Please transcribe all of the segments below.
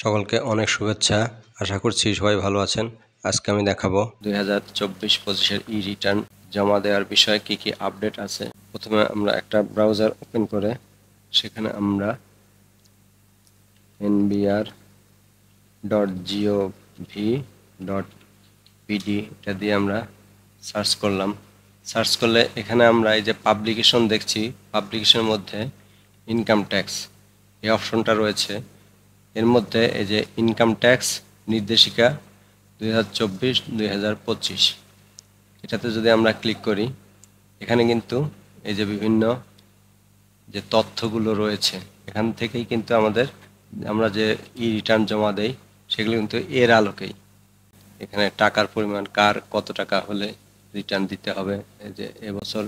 সকলকে অনেক শুভেচ্ছা আশা করছি সবাই ভালো আছেন আজকে আমি দেখাবো দুই হাজার চব্বিশ পঁচিশের ই রিটার্ন জমা দেওয়ার বিষয়ে কি কি আপডেট আছে প্রথমে আমরা একটা ব্রাউজার ওপেন করে সেখানে আমরা NBR dot gov dot BD এটা দিয়ে আমরা সার্চ করলাম সার্চ করলে এখানে আমরা এই যে পাবলিকেশন দেখছি পাবলিকেশনের মধ্যে ইনকাম ট্যাক্স এই অপশনটা রয়েছে এর মধ্যে এই যে ইনকাম ট্যাক্স নির্দেশিকা দুই হাজার চব্বিশ দুই হাজার পঁচিশ এটাতে যদি আমরা ক্লিক করি এখানে কিন্তু এই যে বিভিন্ন যে তথ্যগুলো রয়েছে এখান থেকেই কিন্তু আমাদের আমরা যে ই রিটার্ন জমা দেই সেগুলো কিন্তু এর আলোকেই এখানে টাকার পরিমাণ কার কত টাকা হলে রিটার্ন দিতে হবে এই যে এবছর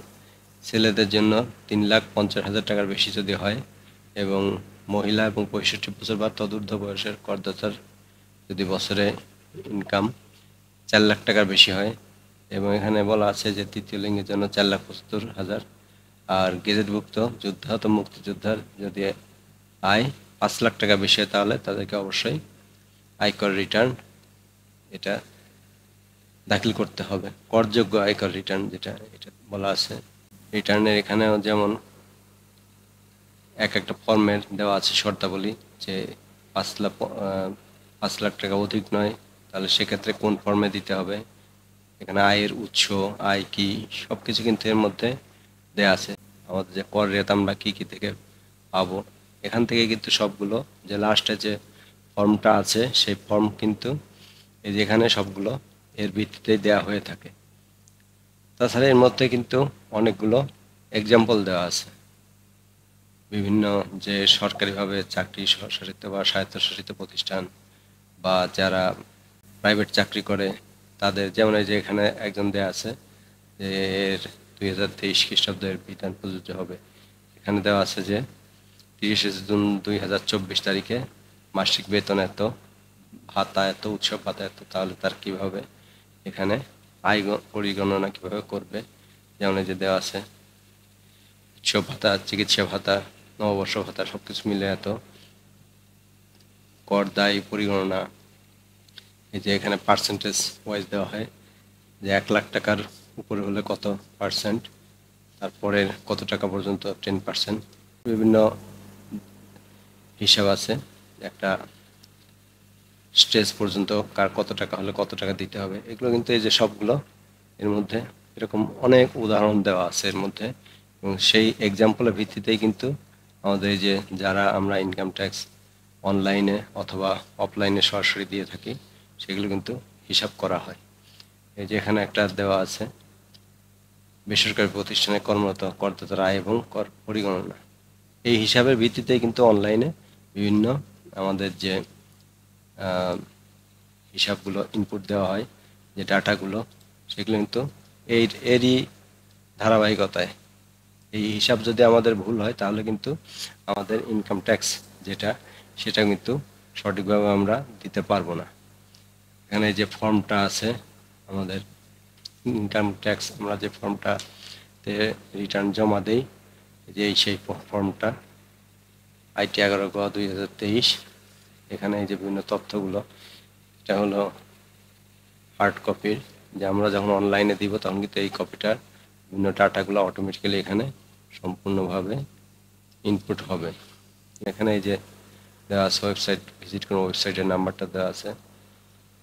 ছেলেদের জন্য তিন লাখ পঞ্চাশ হাজার টাকার বেশি যদি হয় এবং মহিলা এবং পঁয়ষট্টি বছর বা তদুর্ধ বয়সের করদাতার যদি বছরে ইনকাম চার লাখ টাকার বেশি হয় এবং এখানে বলা আছে যে তৃতীয় লিঙ্গের জন্য চার লাখ পঁচাত্তর হাজার আর গেজেটভুক্ত যুদ্ধ তো মুক্তিযোদ্ধার যদি আয় পাঁচ লাখ টাকা বেশি হয় তাহলে তাদেরকে অবশ্যই আয়কর রিটার্ন এটা দাখিল করতে হবে করযোগ্য আয়কর রিটার্ন যেটা এটা বলা আছে রিটার্নের এখানেও যেমন এক একটা ফর্মের দেওয়া আছে শর্তাবলী যে পাঁচ লাখ পাঁচ লাখ টাকা অধিক নয় তাহলে সেক্ষেত্রে কোন ফর্মে দিতে হবে এখানে আয়ের উৎস আয় কি সব কিছু কিন্তু এর মধ্যে দেওয়া আছে আমাদের যে কর রেত আমরা কী কী থেকে পাবো এখান থেকে কিন্তু সবগুলো যে লাস্টে যে ফর্মটা আছে সেই ফর্ম কিন্তু এই যেখানে সবগুলো এর ভিত্তিতে দেয়া হয়ে থাকে তাছাড়া এর মধ্যে কিন্তু অনেকগুলো এক্সাম্পল দেওয়া আছে বিভিন্ন যে সরকারিভাবে চাকরি স্বশাসিত বা স্বায়ত্তশাসিত প্রতিষ্ঠান বা যারা প্রাইভেট চাকরি করে তাদের যেমন এই যে এখানে একজন দেয়া আছে যে এর দুই হাজার তেইশ খ্রিস্টাব্দের বিধান প্রযোজ্য হবে এখানে দেওয়া আছে যে তিরিশে জুন দুই হাজার চব্বিশ তারিখে মাসিক বেতন এত ভাতা এত উৎসব ভাতা এত তাহলে তার কিভাবে এখানে আয় পরিগণনা কিভাবে করবে যেমন যে দেওয়া আছে উৎসব ভাতা চিকিৎসা ভাতা নববর্ষ ভাতা সব কিছু মিলে এত কর দায় পরিগণনা এই যে এখানে পার্সেন্টেজ ওয়াইজ দেওয়া হয় যে এক লাখ টাকার উপরে হলে কত পার্সেন্ট তারপরে কত টাকা পর্যন্ত টেন পার্সেন্ট বিভিন্ন হিসাব আছে একটা স্টেজ পর্যন্ত কার কত টাকা হলে কত টাকা দিতে হবে এগুলো কিন্তু এই যে সবগুলো এর মধ্যে এরকম অনেক উদাহরণ দেওয়া আছে এর মধ্যে এবং সেই এক্সাম্পলের ভিত্তিতেই কিন্তু আমাদের যে যারা আমরা ইনকাম ট্যাক্স অনলাইনে অথবা অফলাইনে সরাসরি দিয়ে থাকি সেগুলো কিন্তু হিসাব করা হয় এই যে এখানে একটা দেওয়া আছে বেসরকারি প্রতিষ্ঠানে কর্মরত কর্তৃত আয় এবং কর পরিগণনা এই হিসাবের ভিত্তিতে কিন্তু অনলাইনে বিভিন্ন আমাদের যে হিসাবগুলো ইনপুট দেওয়া হয় যে ডাটাগুলো সেগুলো কিন্তু এই এরই ধারাবাহিকতায় এই হিসাব যদি আমাদের ভুল হয় তাহলে কিন্তু আমাদের ইনকাম ট্যাক্স যেটা সেটা কিন্তু সঠিকভাবে আমরা দিতে পারবো না এখানে যে ফর্মটা আছে আমাদের ইনকাম ট্যাক্স আমরা যে ফর্মটাতে রিটার্ন জমা দেই যে সেই ফর্মটা আইটি এগারো গ দুই হাজার তেইশ এখানে যে বিভিন্ন তথ্যগুলো এটা হলো হার্ড কপির যে আমরা যখন অনলাইনে দিব তখন কিন্তু এই কপিটার বিভিন্ন ডাটাগুলো অটোমেটিক্যালি এখানে সম্পূর্ণভাবে ইনপুট হবে এখানে এই যে দেওয়া আছে ওয়েবসাইট ভিজিট করুন ওয়েবসাইটের নাম্বারটা দেওয়া আছে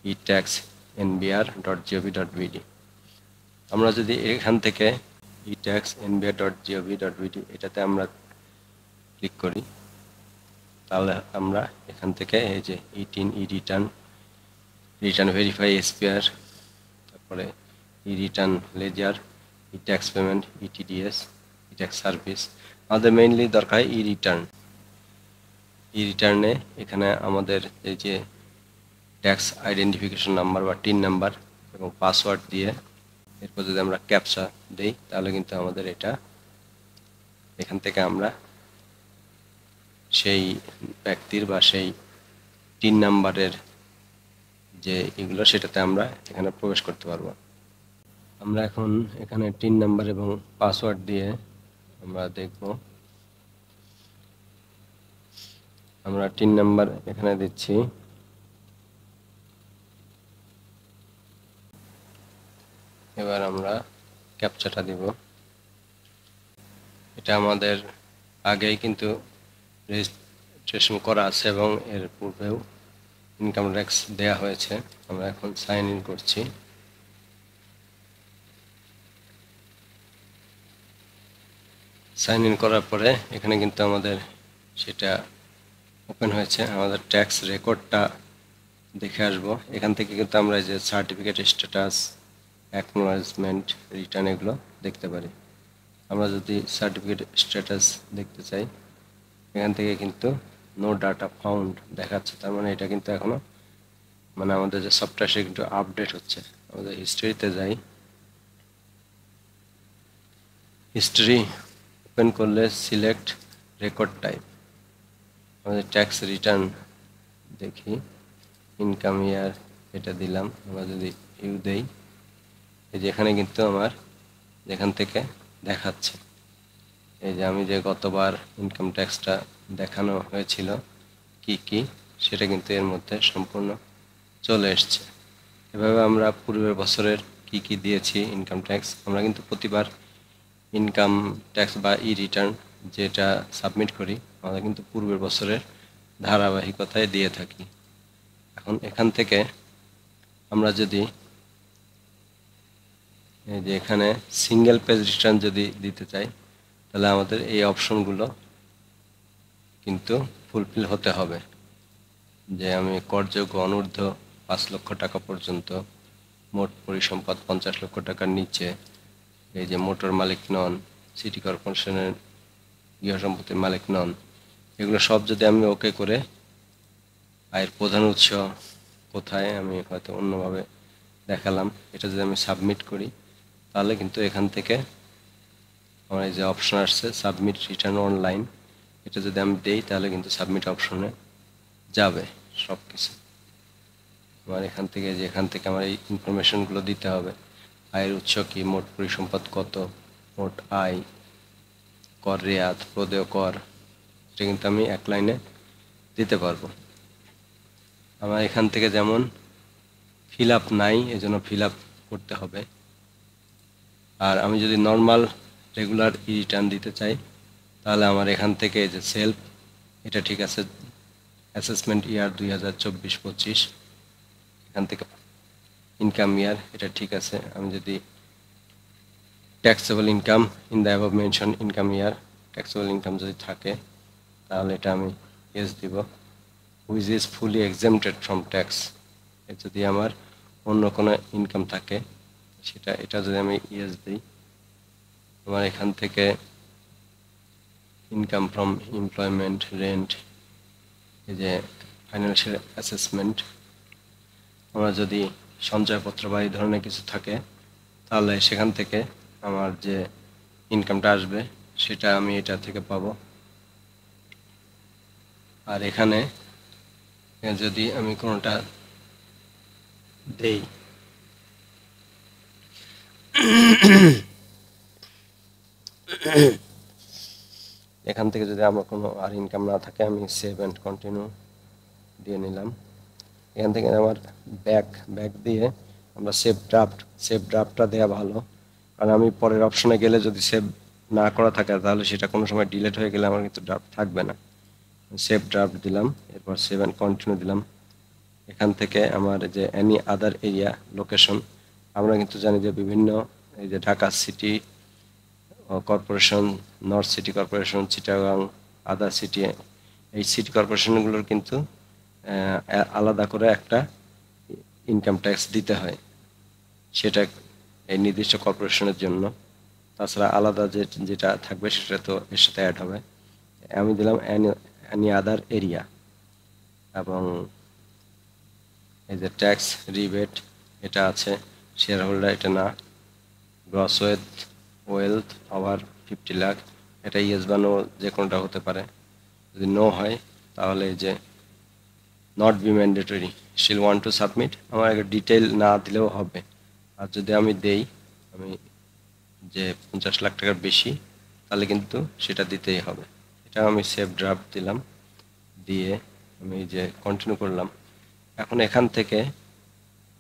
e tax NBR dot gov dot BD আমরা যদি এখান থেকে e tax NBR dot gov dot BD এটাতে আমরা ক্লিক করি তাহলে আমরা এখান থেকে এই যে e TIN e return return verify SPR তারপরে e return ledger e tax payment e TDS e tax service আমাদের মেইনলি দরকার ই রিটার্ন ই রিটার্নে এখানে আমাদের এই যে ট্যাক্স আইডেন্টিফিকেশন নাম্বার বা টিন নাম্বার এবং পাসওয়ার্ড দিয়ে এরপর যদি আমরা ক্যাপচা দিই তাহলে কিন্তু আমাদের এটা এখান থেকে আমরা সেই ব্যক্তির বা সেই টিন নাম্বারের যে এগুলো সেটাতে আমরা এখানে প্রবেশ করতে পারবো আমরা এখন এখানে টিন নাম্বার এবং পাসওয়ার্ড দিয়ে আমরা দেখব আমরা টিন নাম্বার এখানে দিচ্ছি এবার আমরা ক্যাপচাটা দিব এটা আমাদের আগেই কিন্তু রেজিস্ট্রেশন করা আছে এবং এর পূর্বেও ইনকাম ট্যাক্স দেওয়া হয়েছে আমরা এখন সাইন ইন করছি সাইন ইন করার পরে এখানে কিন্তু আমাদের সেটা ওপেন হয়েছে আমাদের ট্যাক্স রেকর্ডটা দেখে আসবো এখান থেকে কিন্তু আমরা যে সার্টিফিকেট স্ট্যাটাস অ্যাকনোলেজমেন্ট রিটার্ন এগুলো দেখতে পারি আমরা যদি সার্টিফিকেট স্ট্যাটাস দেখতে চাই এখান থেকে কিন্তু নো ডাটা ফাউন্ড দেখাচ্ছে তার মানে এটা কিন্তু এখনও মানে আমাদের যে সফটওয়্যার সে কিন্তু আপডেট হচ্ছে আমাদের হিস্ট্রিতে যাই হিস্ট্রি ওপেন করলে সিলেক্ট রেকর্ড টাইপ আমাদের ট্যাক্স রিটার্ন দেখি ইনকাম ইয়ার এটা দিলাম আমরা যদি ইউ দেই এই যে এখানে কিন্তু আমার যেখান থেকে দেখাচ্ছে এই যে আমি যে গতবার ইনকাম ট্যাক্সটা দেখানো হয়েছিল কি কি সেটা কিন্তু এর মধ্যে সম্পূর্ণ চলে এসছে এভাবে আমরা পূর্বের বছরের কি কি দিয়েছি ইনকাম ট্যাক্স আমরা কিন্তু প্রতিবার ইনকাম ট্যাক্স বা ই রিটার্ন যেটা সাবমিট করি আমরা কিন্তু পূর্বের বছরের ধারাবাহিকতায় দিয়ে থাকি এখন এখান থেকে আমরা যদি যে এখানে সিঙ্গেল পেজ রিটার্ন যদি দিতে চাই তাহলে আমাদের এই অপশনগুলো কিন্তু ফুলফিল হতে হবে যে আমি করযোগ্য অনূর্ধ্ব পাঁচ লক্ষ টাকা পর্যন্ত মোট পরিসম্পদ পঞ্চাশ লক্ষ টাকার নিচে এই যে মোটর মালিক নন সিটি কর্পোরেশনের গৃহ সম্পত্তির মালিক নন এগুলো সব যদি আমি ওকে করে আয়ের প্রধান উৎস কোথায় আমি হয়তো অন্যভাবে দেখালাম এটা যদি আমি সাবমিট করি তাহলে কিন্তু এখান থেকে আমার এই যে অপশন আসছে সাবমিট রিটার্ন অনলাইন এটা যদি আমি দেই তাহলে কিন্তু সাবমিট অপশনে যাবে সব কিছু আমার এখান থেকে যে এখান থেকে আমার এই ইনফরমেশনগুলো দিতে হবে আয়ের উৎস কি মোট পরিসম্পদ কত মোট আয় কর রেয়াত প্রদেয় কর এটা কিন্তু আমি এক লাইনে দিতে পারবো আমার এখান থেকে যেমন ফিল আপ নাই এজন্য ফিল আপ করতে হবে আর আমি যদি নর্মাল রেগুলার ই রিটার্ন দিতে চাই তাহলে আমার এখান থেকে যে সেলফ এটা ঠিক আছে অ্যাসেসমেন্ট ইয়ার দুই হাজার চব্বিশ পঁচিশ এখান থেকে ইনকাম ইয়ার এটা ঠিক আছে আমি যদি taxable income in the above mention income year taxable income যদি থাকে তাহলে এটা আমি ইয়েস দিব which is fully exempted from tax যদি আমার অন্য কোনো ইনকাম থাকে সেটা এটা যদি আমি ইয়েস দিই আমার এখান থেকে ইনকাম ফ্রম এমপ্লয়মেন্ট রেন্ট এই যে ফাইন্যান্সিয়াল অ্যাসেসমেন্ট আমরা যদি সঞ্চয়পত্র বা এই ধরনের কিছু থাকে তাহলে সেখান থেকে আমার যে ইনকামটা আসবে সেটা আমি এটা থেকে পাব আর এখানে যদি আমি কোনোটা দেই এখান থেকে যদি আমার কোনো আর ইনকাম না থাকে আমি সেভ অ্যান্ড কন্টিনিউ দিয়ে নিলাম এখান থেকে আমার ব্যাক ব্যাক দিয়ে আমরা সেভ ড্রাফট সেভ ড্রাফটটা দেওয়া ভালো কারণ আমি পরের অপশনে গেলে যদি সেভ না করা থাকে তাহলে সেটা কোনো সময় ডিলেট হয়ে গেলে আমার কিন্তু ড্রাফট থাকবে না সেভ ড্রাফট দিলাম এরপর সেভ অ্যান্ড কন্টিনিউ দিলাম এখান থেকে আমার যে অ্যানি আদার এরিয়া লোকেশন আমরা কিন্তু জানি যে বিভিন্ন এই যে Dhaka city corporation north city corporation Chittagong other city এই সিটি কর্পোরেশনগুলোর কিন্তু আলাদা করে একটা ইনকাম ট্যাক্স দিতে হয় সেটা এই নির্দিষ্ট কর্পোরেশনের জন্য তাছাড়া আলাদা যে যেটা থাকবে সেটা তো এর সাথে অ্যাড হবে আমি দিলাম অ্যানি আদার এরিয়া এবং এই যে ট্যাক্স রিবেট এটা আছে শেয়ার হোল্ডার এটা না gross wealth wealth over fifty lakh এটা ইয়েস বানো যে কোনোটা হতে পারে যদি নো হয় তাহলে যে not be mandatory shall want to submit আমার একটা ডিটেল না দিলেও হবে আর যদি আমি দেই আমি যে পঞ্চাশ লাখ টাকার বেশি তাহলে কিন্তু সেটা দিতেই হবে এটা আমি সেফ ড্রাফট দিলাম দিয়ে আমি যে কন্টিনিউ করলাম এখন এখান থেকে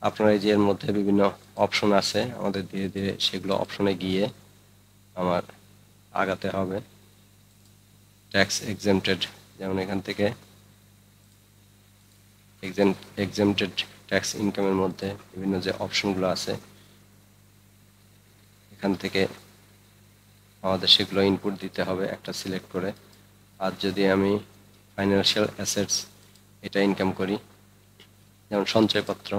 আপনার এই যে এর মধ্যে বিভিন্ন অপশন আছে আমাদের ধীরে ধীরে সেগুলো অপশনে গিয়ে আমার আগাতে হবে ট্যাক্স এক্সেমটেড যেমন এখান থেকে এক্সেমটেড ট্যাক্স ইনকামের মধ্যে বিভিন্ন যে অপশনগুলো আছে এখান থেকে আমাদের সেগুলো ইনপুট দিতে হবে একটা সিলেক্ট করে আর যদি আমি ফাইন্যান্সিয়াল অ্যাসেটস এটা ইনকাম করি যেমন সঞ্চয়পত্র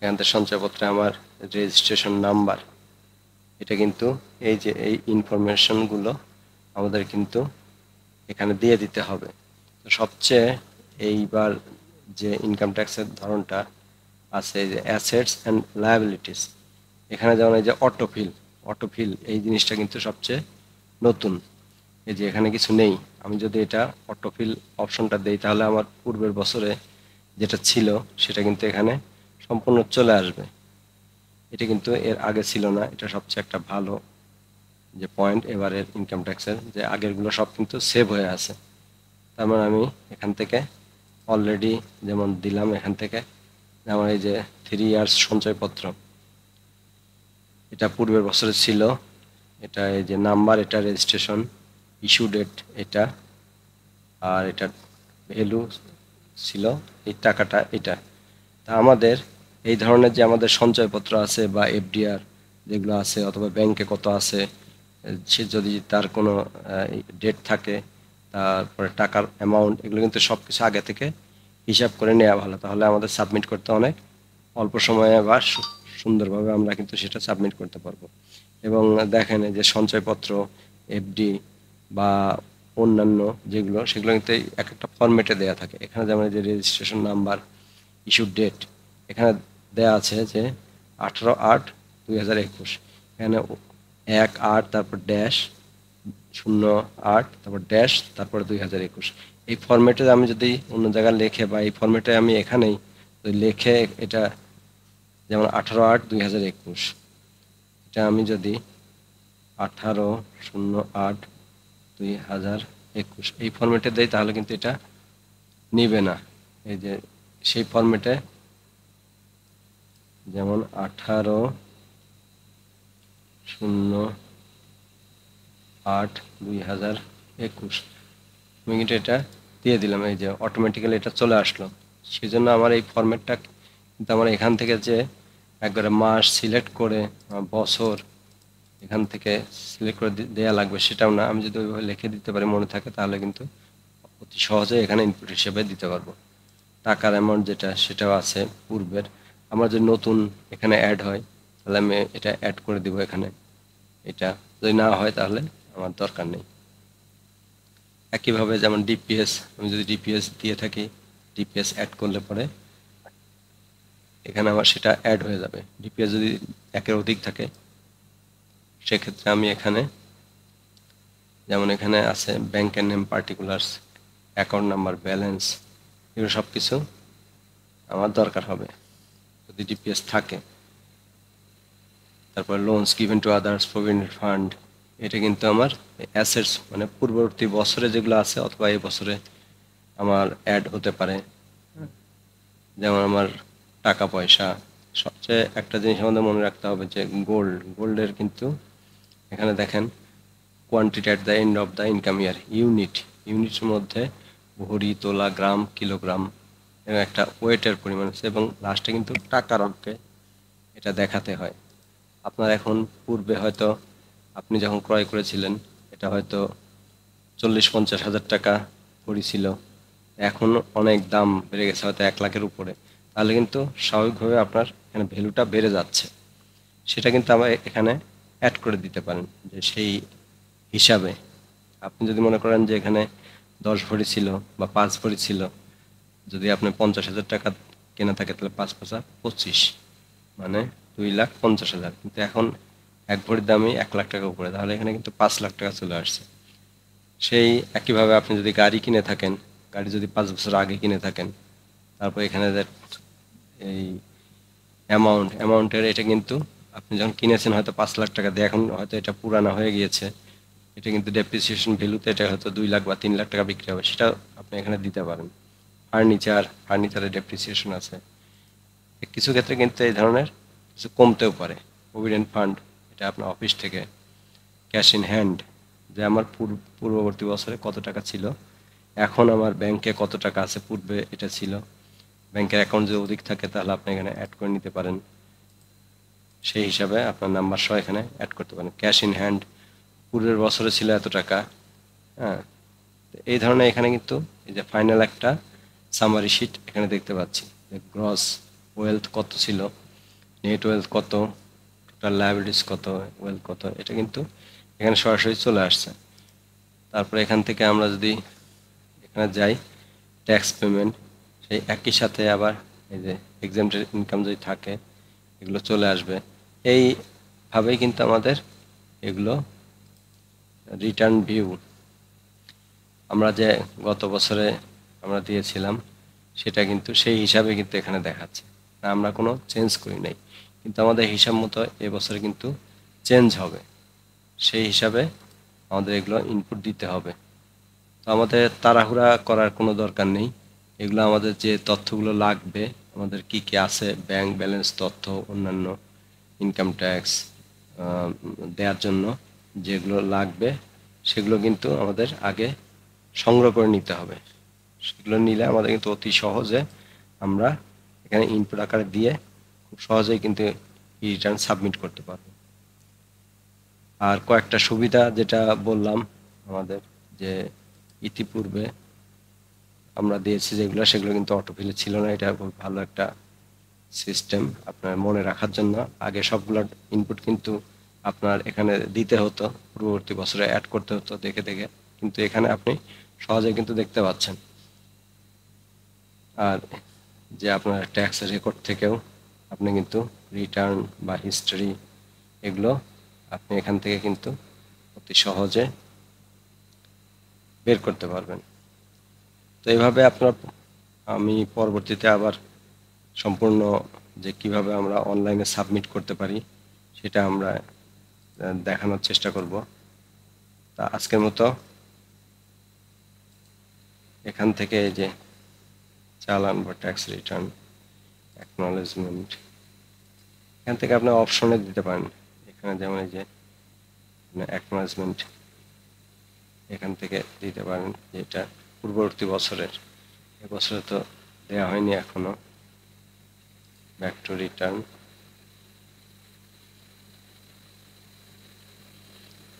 এখান থেকে সঞ্চয়পত্রে আমার রেজিস্ট্রেশন নাম্বার এটা কিন্তু এই যে এই ইনফরমেশনগুলো আমাদের কিন্তু এখানে দিয়ে দিতে হবে সবচেয়ে এইবার যে ইনকাম ট্যাক্সের ধরনটা আছে যে অ্যাসেটস অ্যান্ড লায়াবিলিটিস এখানে যেমন এই যে অটোফিল অটোফিল এই জিনিসটা কিন্তু সবচেয়ে নতুন এই যে এখানে কিছু নেই আমি যদি এটা অটোফিল অপশনটা দেই তাহলে আমার পূর্বের বছরে যেটা ছিল সেটা কিন্তু এখানে সম্পূর্ণ চলে আসবে এটা কিন্তু এর আগে ছিল না এটা সবচেয়ে একটা ভালো যে পয়েন্ট এবারের ইনকাম ট্যাক্সের যে আগেরগুলো সব কিন্তু সেভ হয়ে আছে তার মানে আমি এখান থেকে অলরেডি যেমন দিলাম এখান থেকে আমার এই যে থ্রি ইয়ার্স সঞ্চয়পত্র এটা পূর্বের বছরে ছিল এটা এই যে নাম্বার এটা রেজিস্ট্রেশন ইস্যু ডেট এটা আর এটা ভ্যালু ছিল এই টাকাটা এটা তা আমাদের এই ধরনের যে আমাদের সঞ্চয়পত্র আছে বা এফডিআর যেগুলো আছে অথবা ব্যাংকে কত আছে সে যদি তার কোনো ডেট থাকে তারপরে টাকার অ্যামাউন্ট এগুলো কিন্তু সব কিছু আগে থেকে হিসাব করে নেওয়া ভালো তাহলে আমাদের সাবমিট করতে অনেক অল্প সময়ে বা সুন্দরভাবে আমরা কিন্তু সেটা সাবমিট করতে পারবো এবং দেখেন যে সঞ্চয়পত্র এফডি বা অন্যান্য যেগুলো সেগুলো কিন্তু এক একটা ফর্মেটে দেওয়া থাকে এখানে যেমন যে রেজিস্ট্রেশন নাম্বার ইস্যু ডেট এখানে দেয়া আছে যে আঠারো আট দুই হাজার একুশ এখানে এক আট তারপর ড্যাশ শূন্য আট তারপর ড্যাশ তারপর দুই হাজার একুশ এই ফর্মেটে আমি যদি অন্য জায়গায় লেখে বা এই ফর্মেটে আমি এখানেই লেখে এটা যেমন আঠারো আট দুই হাজার একুশ এটা আমি যদি আঠারো শূন্য আট দুই হাজার একুশ এই ফর্মেটে দেয় তাহলে কিন্তু এটা নিবে না এই যে সেই ফর্মেটে যেমন আঠারো শূন্য আট দুই হাজার একুশ আমি কিন্তু এটা দিয়ে দিলাম এই যে অটোমেটিক্যালি এটা চলে আসলো সেই জন্য আমার এই ফর্ম্যাটটা কিন্তু আমার এখান থেকে যে একবারে মাস সিলেক্ট করে বছর এখান থেকে সিলেক্ট করে দেওয়া লাগবে সেটাও না আমি যদি ওইভাবে লিখে দিতে পারি মনে থাকে তাহলে কিন্তু অতি সহজে এখানে ইনপুট হিসেবে দিতে পারবো টাকার অ্যামাউন্ট যেটা সেটাও আছে পূর্বের আমার যদি নতুন এখানে অ্যাড হয় তাহলে আমি এটা অ্যাড করে দিব এখানে এটা যদি না হয় তাহলে আমার দরকার নেই একইভাবে যেমন ডিপিএস আমি যদি ডিপিএস দিয়ে থাকি ডিপিএস অ্যাড করলে পরে এখানে আমার সেটা অ্যাড হয়ে যাবে ডিপিএস যদি একের অধিক থাকে সেক্ষেত্রে আমি এখানে যেমন এখানে আছে ব্যাংকের name particulars account number balance এগুলো সব কিছু আমার দরকার হবে যদি ডিপিএস থাকে তারপর loans given to others provident fund এটা কিন্তু আমার অ্যাসেটস মানে পূর্ববর্তী বছরে যেগুলো আছে অথবা এই বছরে আমার অ্যাড হতে পারে যেমন আমার টাকা পয়সা সবচেয়ে একটা জিনিস আমাদের মনে রাখতে হবে যে গোল্ড গোল্ডের কিন্তু এখানে দেখেন quantity at the end of the income year unit ইউনিটের মধ্যে ভরি তোলা গ্রাম কিলোগ্রাম এবং একটা ওয়েটের পরিমাণ আছে এবং লাস্টে কিন্তু টাকার অঙ্কে এটা দেখাতে হয় আপনার এখন পূর্বে হয়তো আপনি যখন ক্রয় করেছিলেন এটা হয়তো চল্লিশ পঞ্চাশ হাজার টাকা ভরি এখন অনেক দাম বেড়ে গেছে হয়তো এক লাখের উপরে তাহলে কিন্তু স্বাভাবিকভাবে আপনার এখানে ভ্যালুটা বেড়ে যাচ্ছে সেটা কিন্তু আমরা এখানে অ্যাড করে দিতে পারেন যে সেই হিসাবে আপনি যদি মনে করেন যে এখানে দশ ভরি ছিল বা পাঁচ ভরি ছিল যদি আপনি পঞ্চাশ হাজার টাকা কেনা থাকে তাহলে পাঁচ পাঁচা পঁচিশ মানে দুই লাখ পঞ্চাশ হাজার কিন্তু এখন এক ভরির দামই এক লাখ টাকা উপরে তাহলে এখানে কিন্তু পাঁচ লাখ টাকা চলে আসছে সেই একইভাবে আপনি যদি গাড়ি কিনে থাকেন গাড়ি যদি পাঁচ বছর আগে কিনে থাকেন তারপর এখানে এই অ্যামাউন্ট অ্যামাউন্টের এটা কিন্তু আপনি যখন কিনেছেন হয়তো পাঁচ লাখ টাকা দিয়ে এখন হয়তো এটা পুরানো হয়ে গিয়েছে এটা কিন্তু ডেপ্রিসিয়েশন ভ্যালুতে এটা হয়তো দুই লাখ বা তিন লাখ টাকা বিক্রি হবে সেটা আপনি এখানে দিতে পারেন ফার্নিচার ফার্নিচারের ডেপ্রিসিয়েশন আছে কিছু ক্ষেত্রে কিন্তু এই ধরনের কিছু কমতেও পারে প্রভিডেন্ট ফান্ড এটা আপনার অফিস থেকে ক্যাশ ইন হ্যান্ড যে আমার পূর্ববর্তী বছরে কত টাকা ছিল এখন আমার ব্যাংকে কত টাকা আছে পূর্বে এটা ছিল ব্যাংকের অ্যাকাউন্ট যদি অধিক থাকে তাহলে আপনি এখানে অ্যাড করে নিতে পারেন সেই হিসাবে আপনার নাম্বার সহ এখানে অ্যাড করতে পারেন ক্যাশ ইন হ্যান্ড পূর্বের বছরে ছিল এত টাকা হ্যাঁ এই ধরনের এখানে কিন্তু এই যে ফাইনাল একটা সামারি শিট এখানে দেখতে পাচ্ছি গ্রস ওয়েলথ কত ছিল নেট ওয়েলথ কত আপনার লাইবিলিটিস কত ওয়েলথ কত এটা কিন্তু এখানে সরাসরি চলে আসছে তারপরে এখান থেকে আমরা যদি এখানে যাই ট্যাক্স পেমেন্ট সেই একই সাথে আবার এই যে এক্সামটের ইনকাম যদি থাকে এগুলো চলে আসবে এই এইভাবেই কিন্তু আমাদের এগুলো রিটার্ন ভিউ আমরা যে গত বছরে আমরা দিয়েছিলাম সেটা কিন্তু সেই হিসাবে কিন্তু এখানে দেখাচ্ছে আমরা কোনো চেঞ্জ করি নাই কিন্তু আমাদের হিসাব মতো এবছরে কিন্তু চেঞ্জ হবে সেই হিসাবে আমাদের এগুলো ইনপুট দিতে হবে তো আমাদের তাড়াহুড়া করার কোনো দরকার নেই এগুলো আমাদের যে তথ্যগুলো লাগবে আমাদের কি কি আছে ব্যাংক ব্যালেন্স তথ্য অন্যান্য ইনকাম ট্যাক্স দেওয়ার জন্য যেগুলো লাগবে সেগুলো কিন্তু আমাদের আগে সংগ্রহ করে নিতে হবে সেগুলো নিলে আমাদের কিন্তু অতি সহজে আমরা এখানে ইনপুট আকারে দিয়ে খুব সহজেই কিন্তু ই রিটার্ন সাবমিট করতে পারবে আর কয়েকটা সুবিধা যেটা বললাম আমাদের যে ইতিপূর্বে আমরা দিয়েছি যেগুলো সেগুলো কিন্তু অটোফিলে ছিল না এটা খুব ভালো একটা সিস্টেম আপনার মনে রাখার জন্য আগে সবগুলো ইনপুট কিন্তু আপনার এখানে দিতে হতো পূর্ববর্তী বছরে অ্যাড করতে হতো দেখে দেখে কিন্তু এখানে আপনি সহজে কিন্তু দেখতে পাচ্ছেন আর যে আপনার ট্যাক্স রেকর্ড থেকেও আপনি কিন্তু রিটার্ন বা হিস্ট্রি এগুলো আপনি এখান থেকে কিন্তু অতি সহজে বের করতে পারবেন তো এইভাবে আপনার আমি পরবর্তীতে আবার সম্পূর্ণ যে কিভাবে আমরা অনলাইনে সাবমিট করতে পারি সেটা আমরা দেখানোর চেষ্টা করব তা আজকের মতো এখান থেকে এই যে চালান বা ট্যাক্স রিটার্ন অ্যাকনোলেজমেন্ট এখান থেকে আপনি অপশনে দিতে পারেন এখানে যেমন এই যে অ্যাকনোলেজমেন্ট এখান থেকে দিতে পারেন যেটা পূর্ববর্তী বছরের এবছরে তো দেওয়া হয়নি এখনও ব্যাক টু রিটার্ন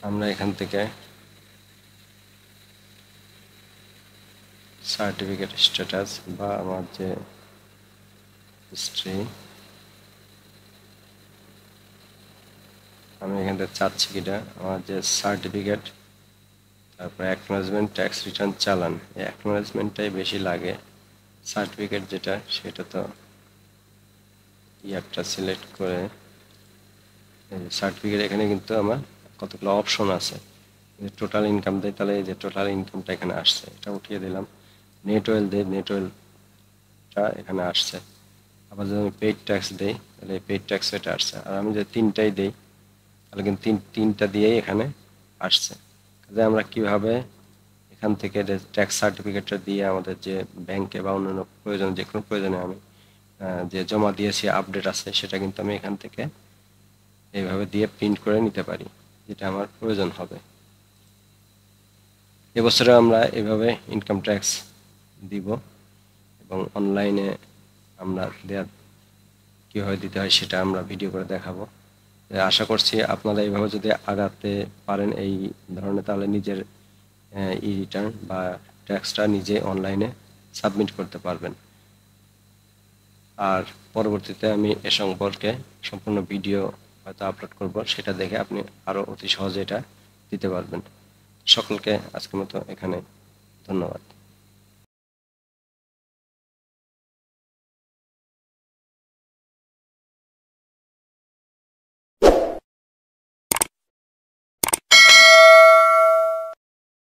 আমরা এখান থেকে সার্টিফিকেট স্ট্যাটাস বা আমার যে স্ট্রিং আমি এখানটা চাচ্ছি কিটা আমার যে সার্টিফিকেট তারপরে অ্যাকনোলেজমেন্ট ট্যাক্স রিটার্ন চালান এই অ্যাকনোলেজমেন্টটাই বেশি লাগে সার্টিফিকেট যেটা সেটা তো ইয়ারটা সিলেক্ট করে সার্টিফিকেট এখানে কিন্তু আমার কতগুলো অপশন আছে যে টোটাল ইনকাম দেয় তাহলে এই যে টোটাল ইনকামটা এখানে আসছে এটা উঠিয়ে দিলাম নেট ওয়েল দেয় নেট ওয়েলটা এখানে আসছে আবার যদি পেইড ট্যাক্স দেই তাহলে পেড ট্যাক্স এটা আসছে আর আমি যদি তিনটাই দেই তাহলে কিন্তু তিন তিনটা দিয়েই এখানে আসছে কাজে আমরা কীভাবে এখান থেকে ট্যাক্স সার্টিফিকেটটা দিয়ে আমাদের যে ব্যাংকে বা অন্যান্য প্রয়োজন যে কোনো প্রয়োজনে আমি যে জমা দিয়েছি আপডেট আছে সেটা কিন্তু আমি এখান থেকে এইভাবে দিয়ে প্রিন্ট করে নিতে পারি যেটা আমার প্রয়োজন হবে এবছরে আমরা এভাবে ইনকাম ট্যাক্স দিব এবং অনলাইনে আমরা দেয়া কীভাবে দিতে হয় সেটা আমরা ভিডিও করে দেখাবো আশা করছি আপনারা এইভাবে যদি আগাতে পারেন এই ধরনের তাহলে নিজের ই রিটার্ন বা ট্যাক্সটা নিজে অনলাইনে সাবমিট করতে পারবেন আর পরবর্তীতে আমি এ সম্পর্কে সম্পূর্ণ ভিডিও হয়তো আপলোড করব সেটা দেখে আপনি আরও অতি সহজে এটা দিতে পারবেন সকলকে আজকের মতো এখানে ধন্যবাদ